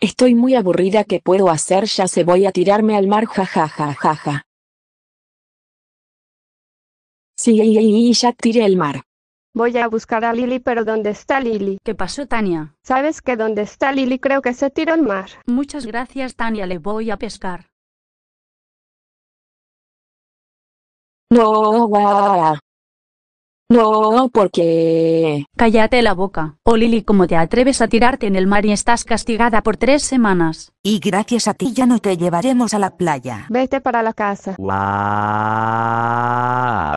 Estoy muy aburrida ¿Qué puedo hacer ya se voy a tirarme al mar jajajajaja. Sí, ja, ja. Sí, ya tiré el mar. Voy a buscar a Lily. pero ¿dónde está Lili? ¿Qué pasó, Tania? ¿Sabes que dónde está Lily? Creo que se tiró al mar. Muchas gracias, Tania, le voy a pescar. No, guau. No, porque... Cállate la boca. Oh Lili, ¿cómo te atreves a tirarte en el mar y estás castigada por tres semanas? Y gracias a ti ya no te llevaremos a la playa. Vete para la casa.